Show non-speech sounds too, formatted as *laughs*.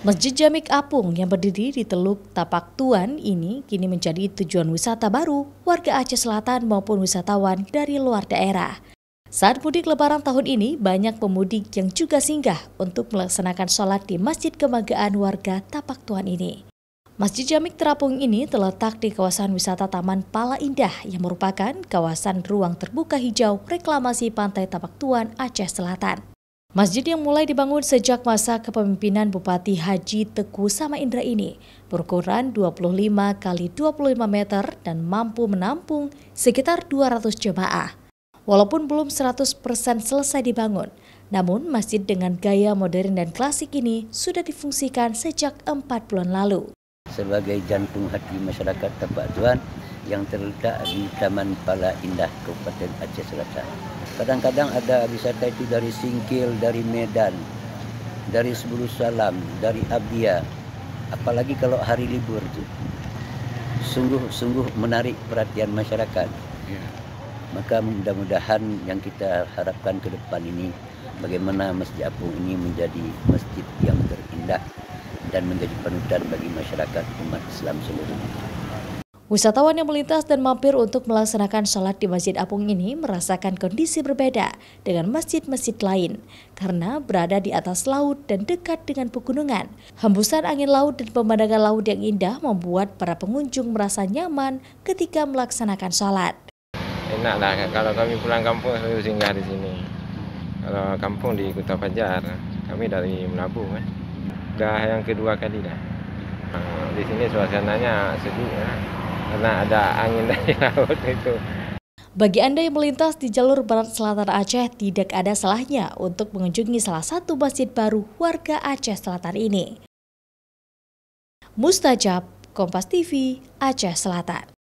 Masjid Jamik Apung yang berdiri di Teluk Tapak Tuan ini kini menjadi tujuan wisata baru warga Aceh Selatan maupun wisatawan dari luar daerah. Saat mudik lebaran tahun ini, banyak pemudik yang juga singgah untuk melaksanakan sholat di Masjid Kemagaan warga Tapak Tuan ini. Masjid Jamik Terapung ini terletak di kawasan wisata Taman Pala Indah yang merupakan kawasan ruang terbuka hijau reklamasi pantai Tapak Tuan Aceh Selatan. Masjid yang mulai dibangun sejak masa kepemimpinan Bupati Haji Teguh Sama Indra ini berukuran 25 kali 25 meter dan mampu menampung sekitar 200 jemaah. Walaupun belum 100% selesai dibangun, namun masjid dengan gaya modern dan klasik ini sudah difungsikan sejak empat bulan lalu. Sebagai jantung hati masyarakat tempat Tuhan, yang terletak di Taman Pala Indah Kabupaten Aceh Selatan. Kadang-kadang ada wisata itu dari Singkil, dari Medan, dari Sebulu Salam, dari Abia, apalagi kalau hari libur itu. Sungguh-sungguh menarik perhatian masyarakat. Ya. Maka mudah-mudahan yang kita harapkan ke depan ini bagaimana Masjid Apung ini menjadi masjid yang terindah dan menjadi panutan bagi masyarakat umat Islam seluruhnya. Wisatawan yang melintas dan mampir untuk melaksanakan sholat di Masjid Apung ini merasakan kondisi berbeda dengan masjid-masjid lain karena berada di atas laut dan dekat dengan pegunungan. Hembusan angin laut dan pemandangan laut yang indah membuat para pengunjung merasa nyaman ketika melaksanakan sholat. Enak lah kalau kami pulang kampung selalu singgah di sini. Kalau kampung di Kota Pajar, kami dari Melabu. Eh. Dah yang kedua kali dah. Di sini suasananya sejuk. Eh karena ada angin *laughs* dari laut itu. Bagi Anda yang melintas di jalur barat selatan Aceh, tidak ada salahnya untuk mengunjungi salah satu masjid baru warga Aceh Selatan ini. Mustajab, Kompas TV, Aceh Selatan.